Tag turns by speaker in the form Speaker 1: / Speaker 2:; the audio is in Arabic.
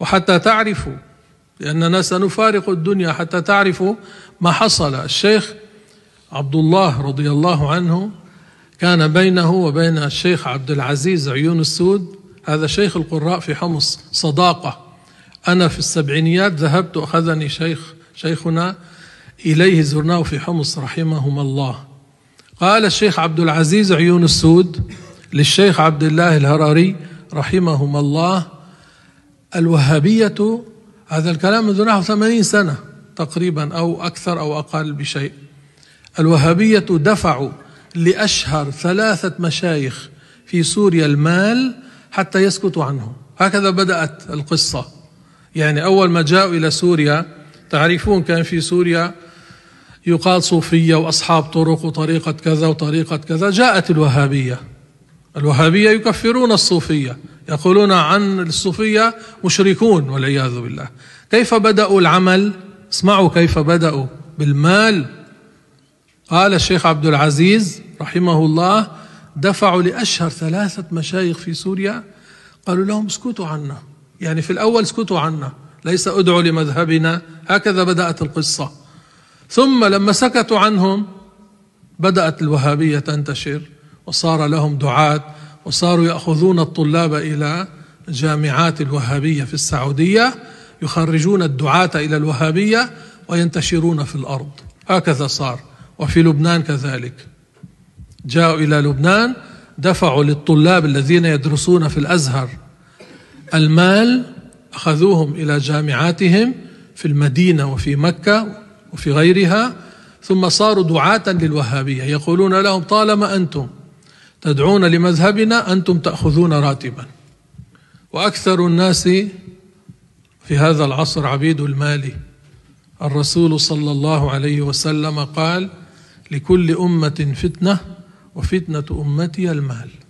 Speaker 1: وحتى تعرفوا لأننا سنفارق الدنيا حتى تعرفوا ما حصل الشيخ عبد الله رضي الله عنه كان بينه وبين الشيخ عبد العزيز عيون السود هذا شيخ القراء في حمص صداقة أنا في السبعينيات ذهبت أخذني شيخ شيخنا إليه زرناه في حمص رحمهما الله قال الشيخ عبد العزيز عيون السود للشيخ عبد الله الهراري رحمهما الله الوهابية هذا الكلام منذ نحو ثمانين سنة تقريبا أو أكثر أو أقل بشيء الوهابية دفعوا لأشهر ثلاثة مشايخ في سوريا المال حتى يسكتوا عنه هكذا بدأت القصة يعني أول ما جاءوا إلى سوريا تعرفون كان في سوريا يقال صوفية وأصحاب طرق وطريقة كذا وطريقة كذا جاءت الوهابية الوهابية يكفرون الصوفية يقولون عن الصوفية مشركون والعياذ بالله كيف بدأوا العمل اسمعوا كيف بدأوا بالمال قال الشيخ عبد العزيز رحمه الله دفعوا لأشهر ثلاثة مشايخ في سوريا قالوا لهم اسكتوا عنا يعني في الأول اسكتوا عنا ليس ادعوا لمذهبنا هكذا بدأت القصة ثم لما سكتوا عنهم بدأت الوهابية تنتشر وصار لهم دعاة وصاروا يأخذون الطلاب إلى جامعات الوهابية في السعودية يخرجون الدعاة إلى الوهابية وينتشرون في الأرض هكذا صار وفي لبنان كذلك جاءوا إلى لبنان دفعوا للطلاب الذين يدرسون في الأزهر المال أخذوهم إلى جامعاتهم في المدينة وفي مكة وفي غيرها ثم صاروا دعاة للوهابية يقولون لهم طالما أنتم تدعون لمذهبنا انتم تاخذون راتبا واكثر الناس في هذا العصر عبيد المال الرسول صلى الله عليه وسلم قال لكل امه فتنه وفتنه امتي المال